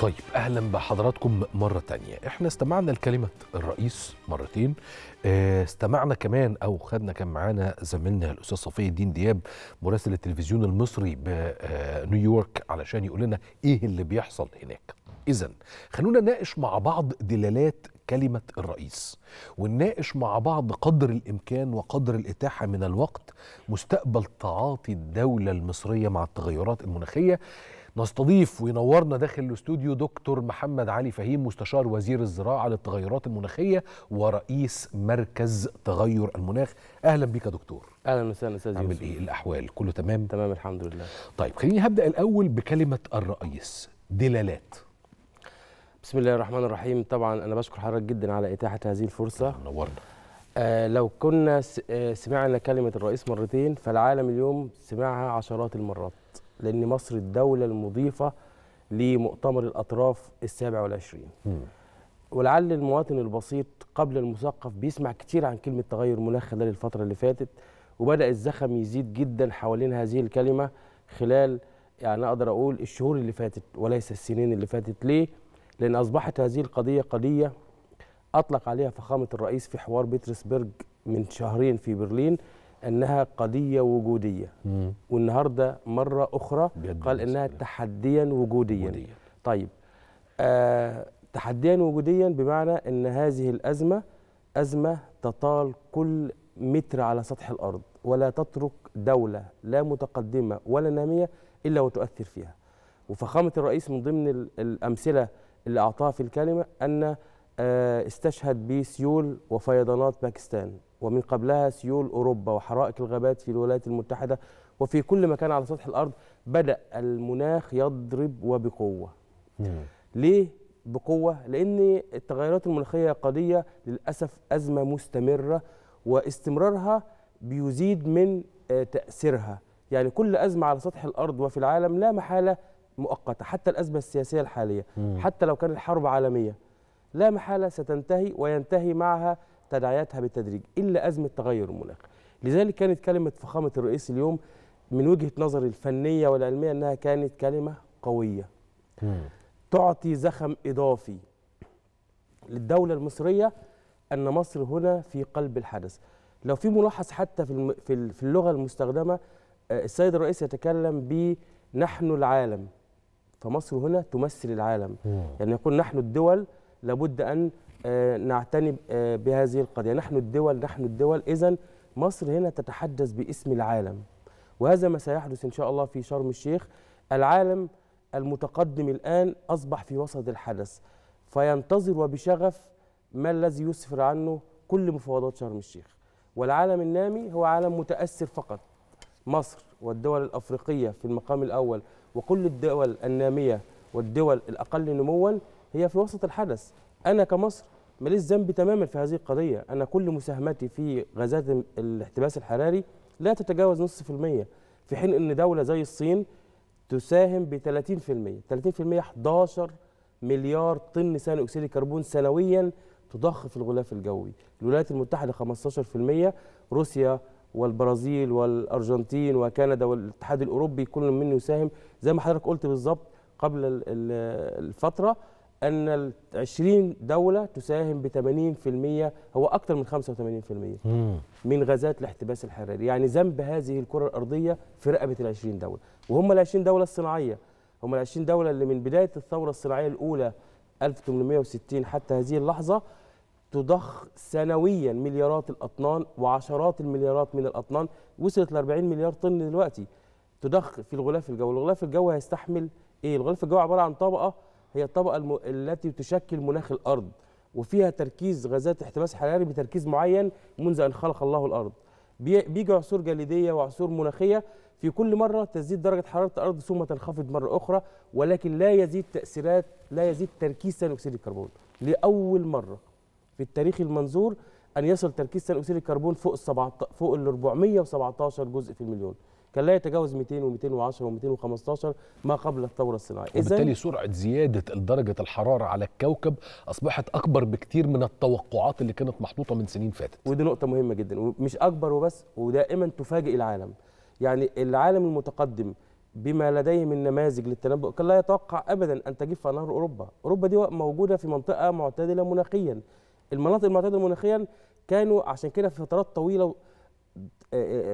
طيب اهلا بحضراتكم مره تانية احنا استمعنا لكلمه الرئيس مرتين آه، استمعنا كمان او خدنا كان معانا زميلنا الاستاذ صفي الدين دياب مراسل التلفزيون المصري بنيويورك آه، علشان يقول لنا ايه اللي بيحصل هناك اذا خلونا نناقش مع بعض دلالات كلمة الرئيس ونناقش مع بعض قدر الإمكان وقدر الإتاحة من الوقت مستقبل تعاطي الدولة المصرية مع التغيرات المناخية نستضيف وينورنا داخل الاستوديو دكتور محمد علي فهيم مستشار وزير الزراعه للتغيرات المناخيه ورئيس مركز تغير المناخ اهلا بك يا دكتور اهلا وسهلا استاذ يوسف عامل ايه الاحوال كله تمام تمام الحمد لله طيب خليني هبدا الاول بكلمه الرئيس دلالات بسم الله الرحمن الرحيم طبعا انا بشكر حضرتك جدا على اتاحه هذه الفرصه طيب، نورنا آه لو كنا آه، سمعنا كلمة الرئيس مرتين فالعالم اليوم سمعها عشرات المرات لأن مصر الدولة المضيفة لمؤتمر الأطراف السابع والعشرين ولعل المواطن البسيط قبل المثقف بيسمع كتير عن كلمة تغير مناخ خلال الفترة اللي فاتت وبدأ الزخم يزيد جدا حوالين هذه الكلمة خلال يعني أقدر أقول الشهور اللي فاتت وليس السنين اللي فاتت ليه؟ لأن أصبحت هذه القضية قضية أطلق عليها فخامة الرئيس في حوار بيترسبرج من شهرين في برلين انها قضيه وجوديه والنهارده مره اخرى قال انها تحديا وجوديا طيب آه تحديا وجوديا بمعنى ان هذه الازمه ازمه تطال كل متر على سطح الارض ولا تترك دوله لا متقدمه ولا ناميه الا وتؤثر فيها وفخامه الرئيس من ضمن الامثله اللي اعطاها في الكلمه ان آه، استشهد بسيول وفيضانات باكستان ومن قبلها سيول أوروبا وحرائق الغابات في الولايات المتحدة وفي كل مكان على سطح الأرض بدأ المناخ يضرب وبقوة نعم. ليه بقوة؟ لأن التغيرات المناخية قضية للأسف أزمة مستمرة واستمرارها بيزيد من آه، تأثيرها يعني كل أزمة على سطح الأرض وفي العالم لا محالة مؤقتة حتى الأزمة السياسية الحالية حتى لو كانت حرب عالمية لا محالة ستنتهي وينتهي معها تداعياتها بالتدريج إلا أزمة تغير المناخ لذلك كانت كلمة فخامة الرئيس اليوم من وجهة نظري الفنية والعلمية أنها كانت كلمة قوية مم. تعطي زخم إضافي للدولة المصرية أن مصر هنا في قلب الحدث لو في ملاحظ حتى في في اللغة المستخدمة آه، السيد الرئيس يتكلم ب نحن العالم فمصر هنا تمثل العالم مم. يعني يقول نحن الدول لابد أن آه، نعتني آه، بهذه القضيه نحن الدول نحن الدول اذا مصر هنا تتحدث باسم العالم وهذا ما سيحدث ان شاء الله في شرم الشيخ العالم المتقدم الان اصبح في وسط الحدث فينتظر وبشغف ما الذي يسفر عنه كل مفاوضات شرم الشيخ والعالم النامي هو عالم متاثر فقط مصر والدول الافريقيه في المقام الاول وكل الدول الناميه والدول الاقل نموا هي في وسط الحدث انا كمصر ماليش ذنب تماما في هذه القضيه انا كل مساهمتي في غازات الاحتباس الحراري لا تتجاوز نص في المية في حين ان دوله زي الصين تساهم ب 30% 30% 11 مليار طن ثاني اكسيد الكربون سنويا تضخ في الغلاف الجوي الولايات المتحده 15% روسيا والبرازيل والارجنتين وكندا والاتحاد الاوروبي كل من يساهم زي ما حضرتك قلت بالظبط قبل الفتره ان ال 20 دوله تساهم ب 80% هو اكثر من 85% مم. من غازات الاحتباس الحراري، يعني ذنب هذه الكره الارضيه في رقبه ال 20 دوله، وهم ال 20 دوله الصناعيه، هم ال 20 دوله اللي من بدايه الثوره الصناعيه الاولى 1860 حتى هذه اللحظه تضخ سنويا مليارات الاطنان وعشرات المليارات من الاطنان وصلت ل 40 مليار طن دلوقتي تضخ في الغلاف الجوي، الغلاف الجوي هيستحمل ايه؟ الغلاف الجوي عباره عن طبقه هي الطبقه الم... التي تشكل مناخ الارض وفيها تركيز غازات احتباس حراري بتركيز معين منذ ان خلق الله الارض بي... بيجي عصور جليديه وعصور مناخيه في كل مره تزيد درجه حراره الارض ثم تنخفض مره اخرى ولكن لا يزيد تاثيرات لا يزيد تركيز ثاني اكسيد الكربون لاول مره في التاريخ المنظور ان يصل تركيز ثاني اكسيد الكربون فوق ال 17 فوق ال 417 جزء في المليون كان لا يتجاوز 200 و210 و215 ما قبل الثوره الصناعيه وبالتالي سرعه زياده درجه الحراره على الكوكب اصبحت اكبر بكثير من التوقعات اللي كانت محطوطه من سنين فاتت ودي نقطه مهمه جدا ومش اكبر وبس ودائما تفاجئ العالم يعني العالم المتقدم بما لديه من نماذج للتنبؤ كان لا يتوقع ابدا ان تجف نهر اوروبا، اوروبا دي موجوده في منطقه معتدله مناخيا. المناطق المعتدله مناخيا كانوا عشان كده في فترات طويله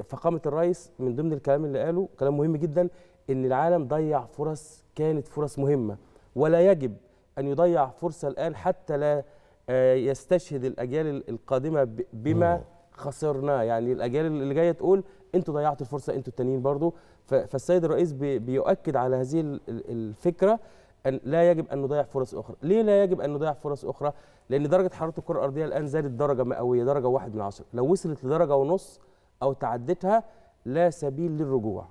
فقامه الرئيس من ضمن الكلام اللي قاله كلام مهم جدا ان العالم ضيع فرص كانت فرص مهمه ولا يجب ان يضيع فرصه الان حتى لا آه، يستشهد الاجيال القادمه بما نعم. خسرناه يعني الاجيال اللي جايه تقول انتوا ضيعتوا الفرصه انتوا التانيين برضو فالسيد الرئيس بيؤكد على هذه الفكره أن لا يجب أن نضيع فرص أخرى ليه لا يجب أن نضيع فرص أخرى؟ لأن درجة حرارة الكرة الأرضية الآن زادت درجة مئوية درجة واحد من عشرة لو وصلت لدرجة ونص او تعديتها لا سبيل للرجوع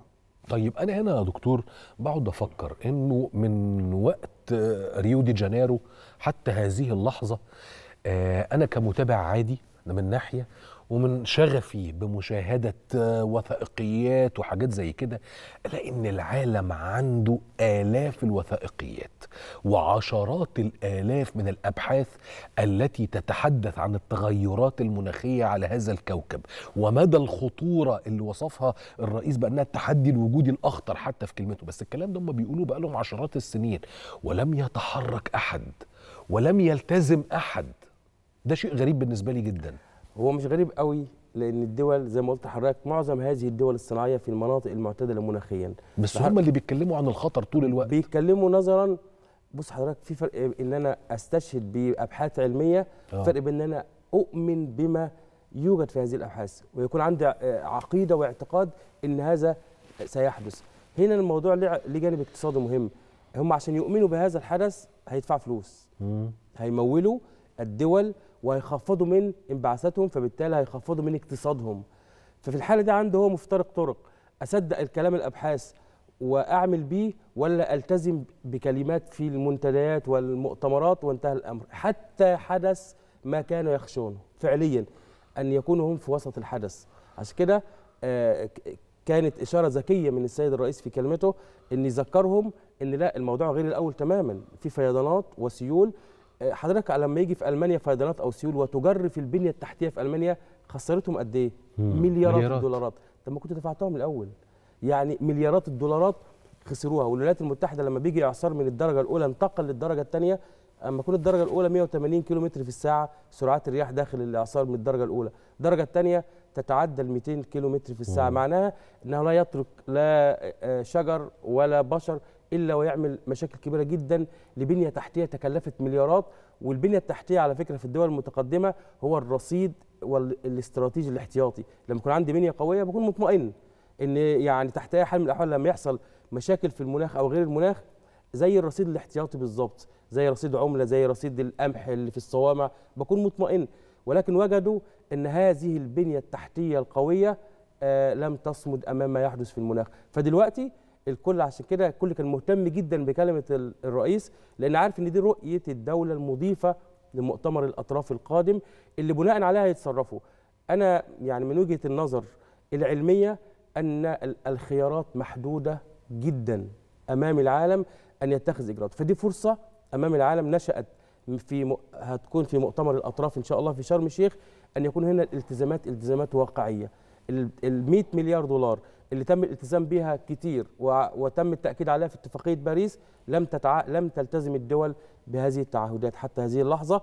طيب انا هنا يا دكتور بقعد افكر انه من وقت آه، ريو دي جانيرو حتى هذه اللحظه آه، انا كمتابع عادي ده من ناحيه ومن شغفي بمشاهده وثائقيات وحاجات زي كده الاقي ان العالم عنده الاف الوثائقيات وعشرات الالاف من الابحاث التي تتحدث عن التغيرات المناخيه على هذا الكوكب ومدى الخطوره اللي وصفها الرئيس بانها التحدي الوجودي الاخطر حتى في كلمته بس الكلام ده هم بيقولوه بقالهم عشرات السنين ولم يتحرك احد ولم يلتزم احد ده شيء غريب بالنسبه لي جدا هو مش غريب قوي لان الدول زي ما قلت لحضرتك معظم هذه الدول الصناعيه في المناطق المعتدله مناخيا بس هم اللي بيتكلموا عن الخطر طول الوقت بيتكلموا نظرا بص حضرتك في فرق ان انا استشهد بابحاث علميه آه. فرق بان انا اؤمن بما يوجد في هذه الابحاث ويكون عندي آه، عقيده واعتقاد ان هذا سيحدث هنا الموضوع ليه جانب اقتصادي مهم هم عشان يؤمنوا بهذا الحدث هيدفعوا فلوس مم. هيمولوا الدول وهيخفضوا من انبعاثاتهم فبالتالي هيخفضوا من اقتصادهم ففي الحاله دي عنده هو مفترق طرق اصدق الكلام الابحاث واعمل بيه ولا التزم بكلمات في المنتديات والمؤتمرات وانتهى الامر حتى حدث ما كانوا يخشونه فعليا ان يكونوا هم في وسط الحدث عشان كده آه، كانت اشاره ذكيه من السيد الرئيس في كلمته ان يذكرهم ان لا الموضوع غير الاول تماما في فيضانات وسيول حضرتك لما يجي في المانيا فيضانات او سيول وتجرف البنيه التحتيه في المانيا خسرتهم قد ايه؟ مليارات, مليارات الدولارات طب ما كنت دفعتهم الاول يعني مليارات الدولارات خسروها والولايات المتحده لما بيجي اعصار من الدرجه الاولى انتقل للدرجه الثانيه اما تكون الدرجه الاولى 180 كم في الساعه سرعات الرياح داخل الاعصار من الدرجه الاولى الدرجه الثانيه تتعدى ال 200 كم في الساعه معناها انه لا يترك لا آه، شجر ولا بشر الا ويعمل مشاكل كبيره جدا لبنيه تحتيه تكلفت مليارات والبنيه التحتيه على فكره في الدول المتقدمه هو الرصيد والاستراتيجي الاحتياطي لما يكون عندي بنيه قويه بكون مطمئن ان يعني تحت اي حال من الاحوال لما يحصل مشاكل في المناخ او غير المناخ زي الرصيد الاحتياطي بالظبط زي رصيد عمله زي رصيد القمح اللي في الصوامع بكون مطمئن ولكن وجدوا ان هذه البنيه التحتيه القويه آه لم تصمد امام ما يحدث في المناخ فدلوقتي الكل عشان كده الكل كان مهتم جدا بكلمه الرئيس لان عارف ان دي رؤيه الدوله المضيفه لمؤتمر الاطراف القادم اللي بناء عليها هيتصرفوا انا يعني من وجهه النظر العلميه ان الخيارات محدوده جدا امام العالم ان يتخذ اجراءات فدي فرصه امام العالم نشات في م... هتكون في مؤتمر الاطراف ان شاء الله في شرم الشيخ ان يكون هنا الالتزامات التزامات واقعيه ال 100 مليار دولار اللي تم الالتزام بها كتير وتم التاكيد عليها في اتفاقيه باريس لم تتع... لم تلتزم الدول بهذه التعهدات حتى هذه اللحظه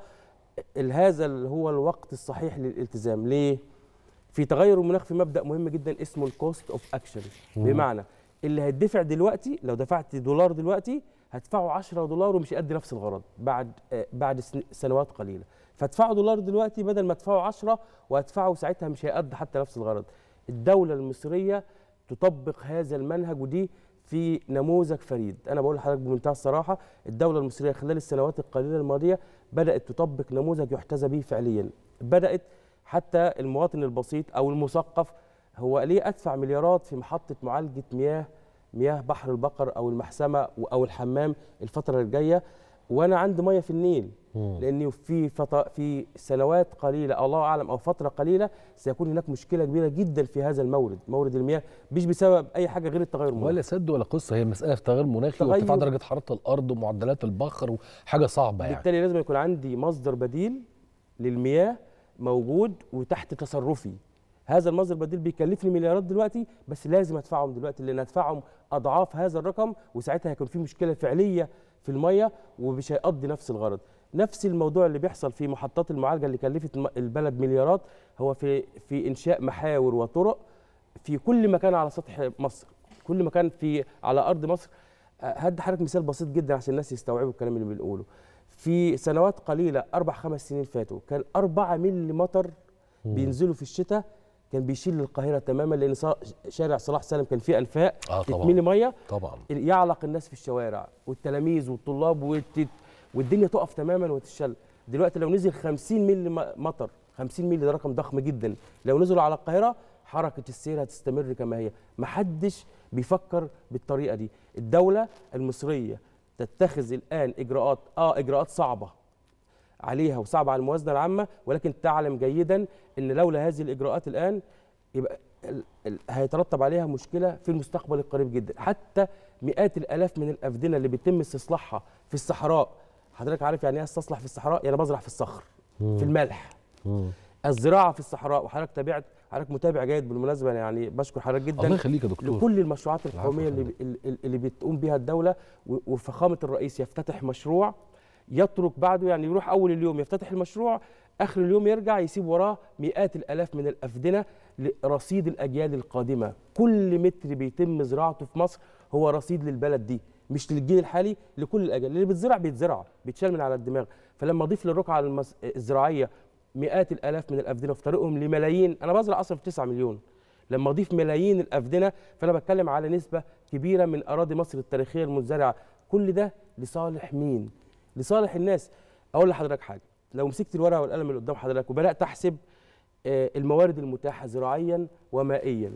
هذا هو الوقت الصحيح للالتزام ليه في تغير المناخ في مبدا مهم جدا اسمه الكوست اوف اكشن بمعنى اللي هيدفع دلوقتي لو دفعت دولار دلوقتي هدفعه 10 دولار ومش يؤدي نفس الغرض بعد آه بعد سنوات قليله فادفعوا دولار دلوقتي بدل ما ادفعه 10 وادفعه ساعتها مش هيأدي حتى نفس الغرض الدوله المصريه تطبق هذا المنهج ودي في نموذج فريد انا بقول لحضرتك بمنتهى الصراحه الدوله المصريه خلال السنوات القليله الماضيه بدات تطبق نموذج يحتذى به فعليا بدات حتى المواطن البسيط او المثقف هو ليه ادفع مليارات في محطه معالجه مياه مياه بحر البقر او المحسمه او الحمام الفتره الجايه وانا عندي ميه في النيل لان في في سنوات قليله الله اعلم او فتره قليله سيكون هناك مشكله كبيره جدا في هذا المورد مورد المياه مش بسبب اي حاجه غير التغير المناخي ولا سد ولا قصه هي المساله في تغير مناخي وارتفاع درجه حراره الارض ومعدلات البخر وحاجه صعبه يعني بالتالي لازم يكون عندي مصدر بديل للمياه موجود وتحت تصرفي هذا المصدر البديل بيكلفني مليارات دلوقتي بس لازم ادفعهم دلوقتي لان ادفعهم اضعاف هذا الرقم وساعتها هيكون في مشكله فعليه في الميه ومش هيقضي نفس الغرض نفس الموضوع اللي بيحصل في محطات المعالجه اللي كلفت البلد مليارات هو في في انشاء محاور وطرق في كل مكان على سطح مصر كل مكان في على ارض مصر أه، هدي حضرتك مثال بسيط جدا عشان الناس يستوعبوا الكلام اللي بنقوله في سنوات قليله اربع خمس سنين فاتوا كان 4 مللي مطر بينزلوا في الشتاء كان بيشيل القاهره تماما لان شارع صلاح سالم كان فيه الفاء آه تتملي ميه طبعا يعلق الناس في الشوارع والتلاميذ والطلاب والتت والدنيا تقف تماما وتتشل دلوقتي لو نزل 50 مللي مطر 50 مللي ده رقم ضخم جدا لو نزلوا على القاهره حركه السير هتستمر كما هي محدش بيفكر بالطريقه دي الدوله المصريه تتخذ الان اجراءات اه اجراءات صعبه عليها وصعب على الموازنه العامه ولكن تعلم جيدا ان لولا هذه الاجراءات الان يبقى هيترتب عليها مشكله في المستقبل القريب جدا حتى مئات الالاف من الافدنه اللي بيتم استصلاحها في الصحراء حضرتك عارف يعني ايه استصلح في الصحراء يعني بزرع في الصخر مم. في الملح مم. الزراعه في الصحراء وحضرتك تابعت حضرتك متابع جيد بالمناسبه يعني بشكر حضرتك جدا الله يخليك يا دكتور لكل المشروعات القوميه اللي اللي بتقوم بها الدوله وفخامه الرئيس يفتتح مشروع يترك بعده يعني يروح اول اليوم يفتتح المشروع اخر اليوم يرجع يسيب وراه مئات الالاف من الافدنه لرصيد الاجيال القادمه كل متر بيتم زراعته في مصر هو رصيد للبلد دي مش للجيل الحالي لكل الاجيال اللي بيتزرع بيتزرع بيتشال من على الدماغ فلما اضيف للرقعه المس... الزراعيه مئات الالاف من الافدنه في طريقهم لملايين انا بزرع اصلا في 9 مليون لما اضيف ملايين الافدنه فانا بتكلم على نسبه كبيره من اراضي مصر التاريخيه المزرعه كل ده لصالح مين لصالح الناس اقول لحضرتك حاجه لو مسكت الورقه والقلم اللي قدام حضرتك وبدات احسب آه، الموارد المتاحه زراعيا ومائيا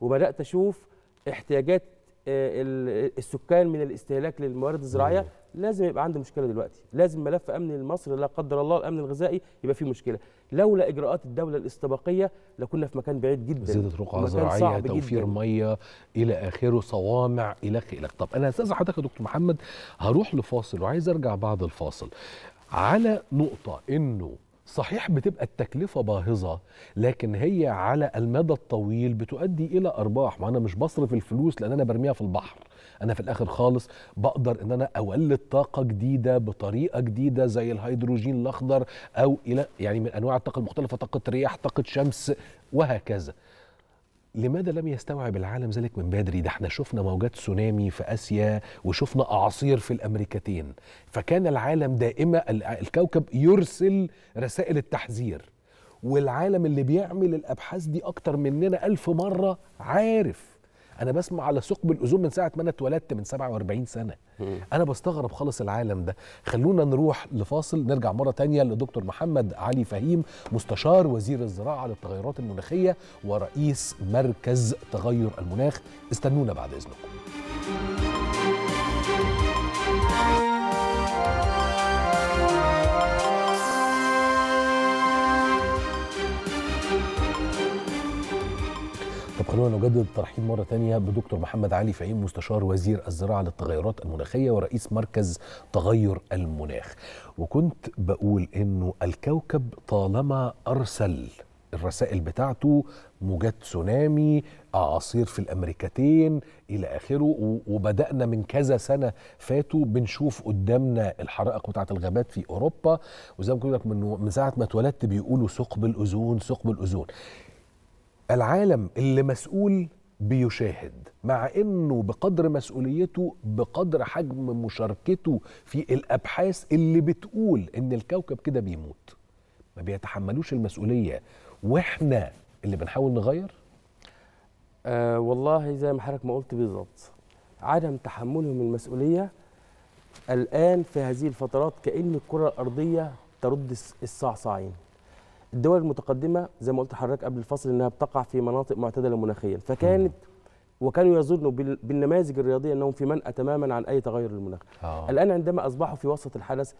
وبدات اشوف احتياجات آه، السكان من الاستهلاك للموارد الزراعيه لازم يبقى عنده مشكله دلوقتي لازم ملف امن مصر لا قدر الله الامن الغذائي يبقى فيه مشكله لولا اجراءات الدوله الاستباقيه لكنا في مكان بعيد جدا زياده رقعه زراعيه توفير ميه الى اخره صوامع الى خلق طب انا استاذ حضرتك يا دكتور محمد هروح لفاصل وعايز ارجع بعد الفاصل على نقطه انه صحيح بتبقى التكلفة باهظة لكن هي على المدى الطويل بتؤدي إلى أرباح وأنا مش بصرف الفلوس لأن أنا برميها في البحر أنا في الآخر خالص بقدر إن أنا أولد طاقة جديدة بطريقة جديدة زي الهيدروجين الأخضر أو إلى يعني من أنواع الطاقة المختلفة طاقة رياح طاقة شمس وهكذا لماذا لم يستوعب العالم ذلك من بدري ده احنا شفنا موجات تسونامي في اسيا وشفنا اعاصير في الامريكتين فكان العالم دائما الكوكب يرسل رسائل التحذير والعالم اللي بيعمل الابحاث دي اكتر مننا الف مره عارف انا بسمع على ثقب الاذون من ساعه ما انا اتولدت من 47 سنه انا بستغرب خالص العالم ده خلونا نروح لفاصل نرجع مره تانية لدكتور محمد علي فهيم مستشار وزير الزراعه للتغيرات المناخيه ورئيس مركز تغير المناخ استنونا بعد اذنكم خلونا نجدد الترحيب مرة ثانيه بدكتور محمد علي فهيم مستشار وزير الزراعة للتغيرات المناخية ورئيس مركز تغير المناخ وكنت بقول إنه الكوكب طالما أرسل الرسائل بتاعته موجات تسونامي اعاصير في الامريكتين الى اخره وبدانا من كذا سنه فاتوا بنشوف قدامنا الحرائق بتاعت الغابات في اوروبا وزي ما كنت لك من ساعه ما اتولدت بيقولوا ثقب الاوزون ثقب الاوزون العالم اللي مسؤول بيشاهد مع انه بقدر مسؤوليته بقدر حجم مشاركته في الابحاث اللي بتقول ان الكوكب كده بيموت ما بيتحملوش المسؤوليه واحنا اللي بنحاول نغير آه والله زي ما حضرتك ما قلت بالظبط عدم تحملهم المسؤوليه الان في هذه الفترات كان الكره الارضيه ترد الصعصعين الدول المتقدمه زي ما قلت لحضرتك قبل الفصل انها بتقع في مناطق معتدله مناخيا فكانت وكانوا يظنوا بالنماذج الرياضيه انهم في منأى تماما عن اي تغير للمناخ آه. الان عندما اصبحوا في وسط الحدث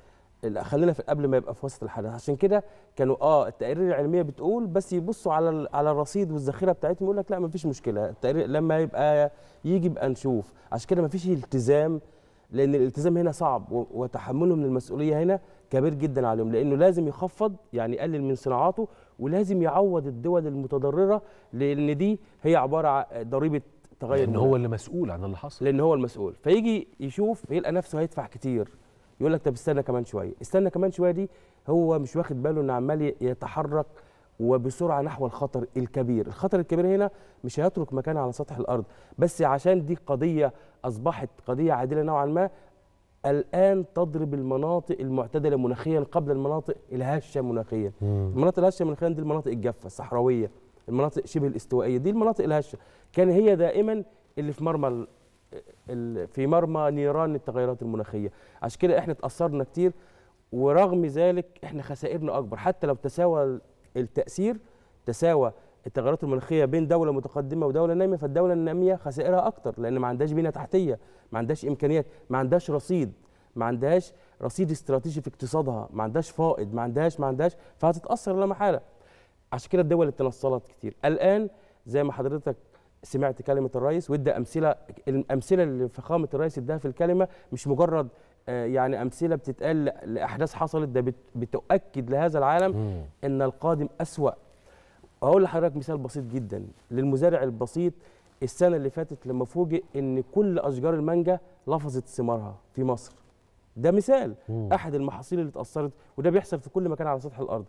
خلينا في قبل ما يبقى في وسط الحدث عشان كده كانوا اه التقارير العلميه بتقول بس يبصوا على على الرصيد والذخيره بتاعتهم يقول لك لا ما فيش مشكله التقرير لما يبقى يجي بقى نشوف عشان كده ما فيش التزام لان الالتزام هنا صعب وتحملهم للمسؤوليه هنا كبير جدا عليهم لانه لازم يخفض يعني يقلل من صناعاته ولازم يعوض الدول المتضرره لان دي هي عباره عن ضريبه تغير لان هو اللي مسؤول عن اللي حصل لان هو المسؤول فيجي يشوف يلقى نفسه هيدفع كتير يقول لك طب استنى كمان شويه استنى كمان شويه دي هو مش واخد باله انه عمال يتحرك وبسرعه نحو الخطر الكبير، الخطر الكبير هنا مش هيترك مكان على سطح الارض، بس عشان دي قضيه اصبحت قضيه عادله نوعا ما الان تضرب المناطق المعتدله مناخيا قبل المناطق الهشه مناخيا. المناطق الهشه مناخيا دي المناطق الجافه الصحراويه، المناطق شبه الاستوائيه، دي المناطق الهشه، كان هي دائما اللي في مرمى في مرمى نيران التغيرات المناخيه، عشان كده احنا تأثرنا كتير ورغم ذلك احنا خسائرنا اكبر حتى لو تساوى التاثير تساوى التغيرات المناخيه بين دوله متقدمه ودوله ناميه فالدوله الناميه خسائرها اكتر لان ما عندهاش بنيه تحتيه ما عندهاش امكانيات ما عندهاش رصيد ما عندهاش رصيد استراتيجي في اقتصادها ما عندهاش فائض ما عندهاش ما عندهاش فهتتاثر لا محاله عشان كده الدول اتنصلت كتير الان زي ما حضرتك سمعت كلمه الرئيس وادى امثله الامثله اللي فخامه الرئيس اداها في الكلمه مش مجرد آه، يعني امثله بتتقال لاحداث حصلت ده بتؤكد لهذا العالم مم. ان القادم اسوا اقول لحضرتك مثال بسيط جدا للمزارع البسيط السنه اللي فاتت لما فوجئ ان كل اشجار المانجا لفظت ثمارها في مصر ده مثال مم. احد المحاصيل اللي اتاثرت وده بيحصل في كل مكان على سطح الارض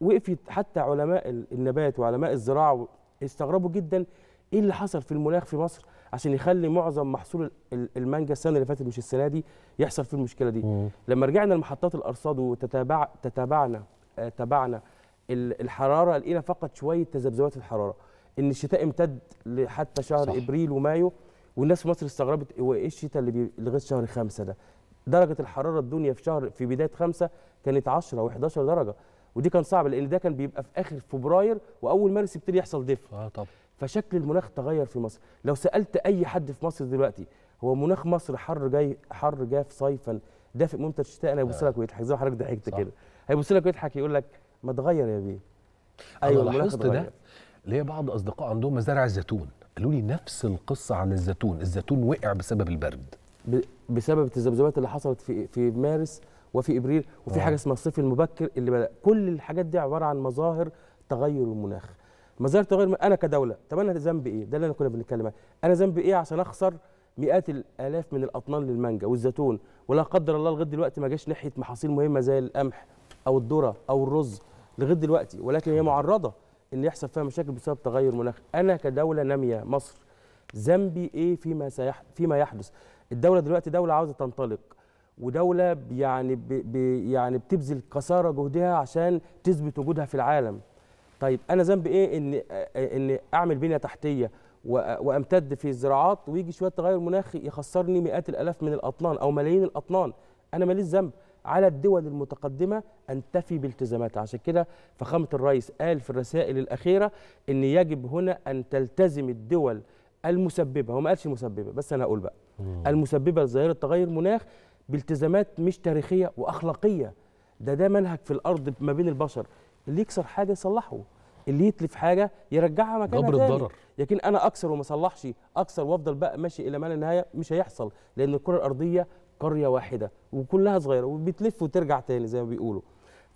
وقفت حتى علماء النبات وعلماء الزراعه استغربوا جدا ايه اللي حصل في المناخ في مصر عشان يخلي معظم محصول المانجا السنه اللي فاتت مش السنه دي يحصل فيه المشكله دي مم. لما رجعنا لمحطات الارصاد وتتابع تتابعنا آه، تابعنا الحراره لقينا فقط شويه تذبذبات في الحراره ان الشتاء امتد لحتى شهر صح. ابريل ومايو والناس في مصر استغربت هو ايه الشتاء اللي لغايه شهر خمسة ده درجه الحراره الدنيا في شهر في بدايه خمسة كانت 10 و11 درجه ودي كان صعب لان ده كان بيبقى في اخر فبراير واول مارس يبتدي يحصل دفء اه طبعا فشكل المناخ تغير في مصر لو سالت اي حد في مصر دلوقتي هو مناخ مصر حر جاي حر جاف صيفا دافئ ممطر شتاء انا هيبص لك ويضحك زي ما حضرتك ضحكت كده هيبص لك ويضحك يقول لك ما اتغير يا بيه ايوه لاحظت ده ليا بعض اصدقاء عندهم مزارع زيتون قالوا لي نفس القصه عن الزيتون الزيتون وقع بسبب البرد ب... بسبب التذبذبات اللي حصلت في في مارس وفي ابريل وفي أوه. حاجه اسمها الصيف المبكر اللي بدا كل الحاجات دي عباره عن مظاهر تغير المناخ ما زالت تغير انا كدوله طب انا ذنبي ايه ده اللي انا كنا بنتكلم عنه انا ذنبي ايه عشان اخسر مئات الالاف من الاطنان للمانجا والزيتون ولا قدر الله لغايه دلوقتي ما جاش ناحيه محاصيل مهمه زي القمح او الذره او الرز لغايه دلوقتي ولكن هي معرضه ان يحصل فيها مشاكل بسبب تغير مناخ انا كدوله ناميه مصر ذنبي ايه فيما سيح... فيما يحدث الدوله دلوقتي دوله عاوزه تنطلق ودوله يعني ب... ب... يعني بتبذل قصارى جهدها عشان تثبت وجودها في العالم طيب انا ذنبي ايه ان ان اعمل بنيه تحتيه وامتد في الزراعات ويجي شويه تغير مناخي يخسرني مئات الالاف من الاطنان او ملايين الاطنان انا ماليش ذنب على الدول المتقدمه ان تفي بالتزاماتها عشان كده فخامه الرئيس قال في الرسائل الاخيره ان يجب هنا ان تلتزم الدول المسببه هو ما قالش مسببه بس انا هقول بقى مم. المسببه لظاهره تغير مناخ بالتزامات مش تاريخيه واخلاقيه ده ده منهج في الارض ما بين البشر اللي يكسر حاجه يصلحه اللي يتلف حاجه يرجعها مكانها جبر الضرر لكن انا اكسر وما اصلحش اكسر وافضل بقى ماشي الى ما لا نهايه مش هيحصل لان الكره الارضيه قريه واحده وكلها صغيره وبتلف وترجع تاني زي ما بيقولوا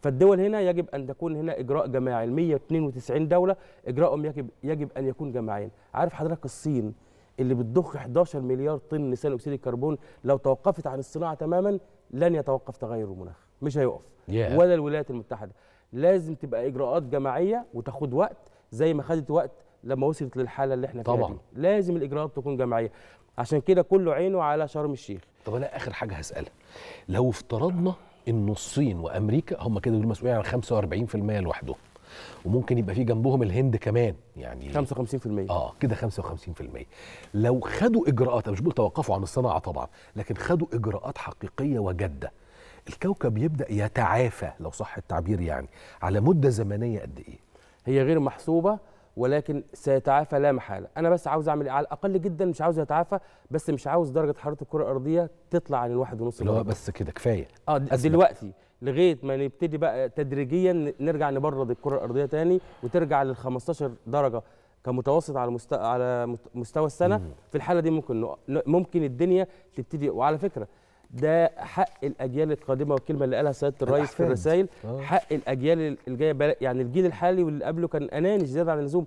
فالدول هنا يجب ان تكون هنا اجراء جماعي ال 192 دوله اجراءهم يجب يجب ان يكون جماعيا عارف حضرتك الصين اللي بتضخ 11 مليار طن ثاني اكسيد الكربون لو توقفت عن الصناعه تماما لن يتوقف تغير المناخ مش هيقف yeah. ولا الولايات المتحده لازم تبقى اجراءات جماعيه وتاخد وقت زي ما خدت وقت لما وصلت للحاله اللي احنا فيها طبعا دي. لازم الاجراءات تكون جماعيه عشان كده كله عينه على شرم الشيخ طب انا اخر حاجه هسالها لو افترضنا ان الصين وامريكا هم كده دول مسؤولين عن 45% لوحدهم وممكن يبقى في جنبهم الهند كمان يعني 55% اه كده 55% لو خدوا اجراءات انا مش بقول توقفوا عن الصناعه طبعا لكن خدوا اجراءات حقيقيه وجاده الكوكب يبدا يتعافى لو صح التعبير يعني على مده زمنيه قد ايه هي غير محسوبه ولكن سيتعافى لا محاله انا بس عاوز اعمل إيه؟ على الاقل جدا مش عاوز يتعافى بس مش عاوز درجه حراره الكره الارضيه تطلع عن الواحد ونص اللي هو بس كده كفايه اه دلوقتي لغايه ما نبتدي بقى تدريجيا نرجع نبرد الكره الارضيه تاني وترجع لل 15 درجه كمتوسط على مستوى على مستوى السنه في الحاله دي ممكن ممكن الدنيا تبتدي وعلى فكره ده حق الاجيال القادمه والكلمه اللي قالها سياده الرئيس في الرسائل آه. حق الاجيال الجايه يعني الجيل الحالي واللي قبله كان اناني زياده عن اللزوم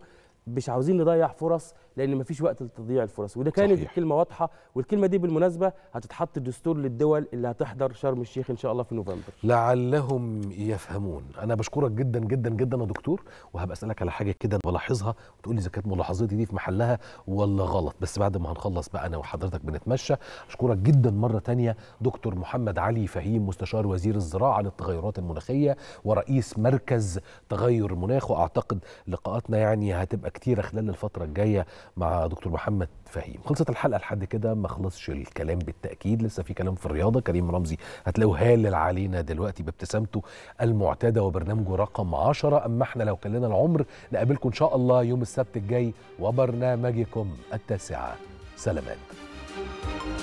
مش عاوزين نضيع فرص لان مفيش وقت لتضييع الفرص وده كانت صحيح. الكلمه واضحه والكلمه دي بالمناسبه هتتحط دستور للدول اللي هتحضر شرم الشيخ ان شاء الله في نوفمبر لعلهم يفهمون انا بشكرك جدا جدا جدا يا دكتور وهبقى اسالك على حاجه كده بلاحظها وتقول لي اذا كانت ملاحظتي دي في محلها ولا غلط بس بعد ما هنخلص بقى انا وحضرتك بنتمشى اشكرك جدا مره ثانيه دكتور محمد علي فهيم مستشار وزير الزراعه للتغيرات المناخيه ورئيس مركز تغير المناخ واعتقد لقاءاتنا يعني هتبقى كتيره خلال الفتره الجايه مع دكتور محمد فهيم خلصت الحلقه لحد كده ما خلصش الكلام بالتاكيد لسه في كلام في الرياضه كريم رمزي هتلاقوه هالل علينا دلوقتي بابتسامته المعتاده وبرنامجه رقم 10 اما احنا لو كان لنا العمر نقابلكم ان شاء الله يوم السبت الجاي وبرنامجكم التاسعه سلامات